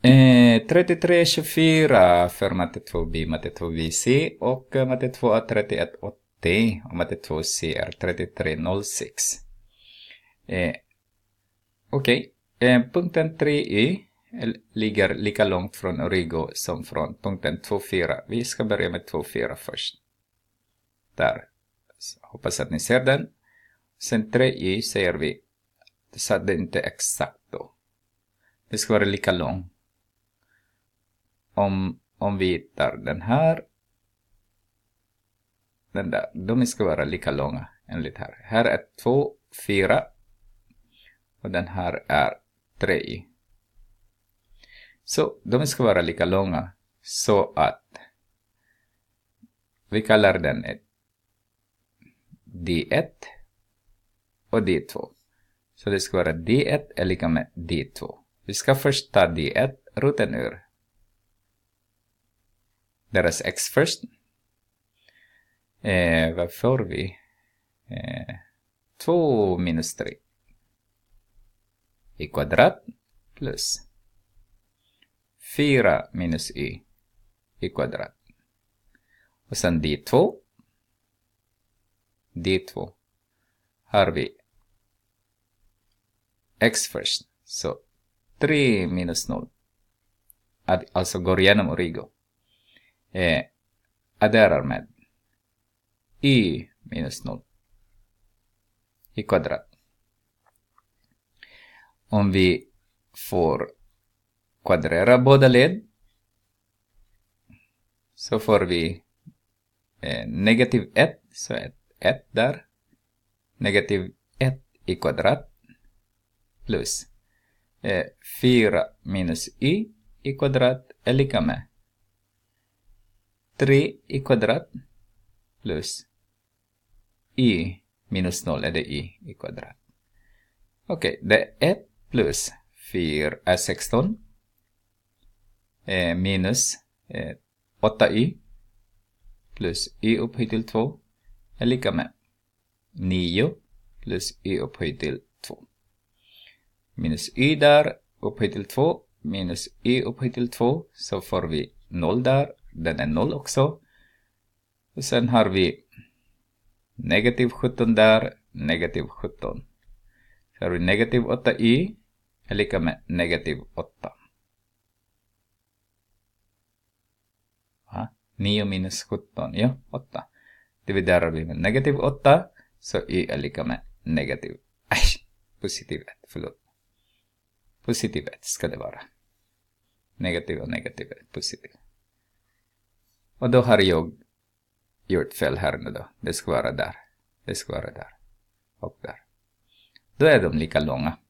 3324 eh, för matte 2B, matte 2BC eh, och matte 2A 3180 och matte 2C är 3306. Eh, Okej, okay. eh, punkten 3E e ligger lika långt från Origo som från punkten 2.4. Vi ska börja med 2.4 först. Där. Så, hoppas att ni ser den. Sen 3i e säger vi, så att det inte är exakt då. Det ska vara lika långt om, om vi tar den här. Den där. De ska vara lika långa enligt här. Här är två, fyra. Och den här är tre. Så de ska vara lika långa så att vi kallar den D1 och D2. Så det ska vara D1 är lika med D2. Vi ska först ta D1 roten ur deras ex först. Eh, vad får vi? Eh, två minus tre i kvadrat plus fyra minus y i kvadrat. Och sen d2. d2 har vi x först. Så 3 minus 0. Alltså går igenom origo eh, adderar med y minus 0 i kvadrat. Om vi får kvadrera båda led så får vi eh, negativ 1, så 1, där, negativ 1 i kvadrat plus eh, 4 minus y i kvadrat är lika med 3 i kvadrat plus i minus 0 är det i i kvadrat. Okej, okay, det är 1 plus 4 är 16 eh, minus eh, 8i plus i upphöjt till 2 är lika med 9 plus i upphöjt till 2. Minus i där upphöjt till 2 minus i upphöjt till 2 så får vi 0 där den är noll också. Och sen har vi negativ 17 där, negativ 17. Så har vi negativ 8 i är lika med negativ 8. 9 minus 17, ja 8. Dividerar vi med negativ 8 så i är lika med negativ, aj, positiv 1, förlåt. Positiv 1 ska det vara. Negativ och negativ 1, positiv. Och då har jag gjort fel här nu då. Det ska vara där. Det ska vara där. Och där. Då är de lika långa.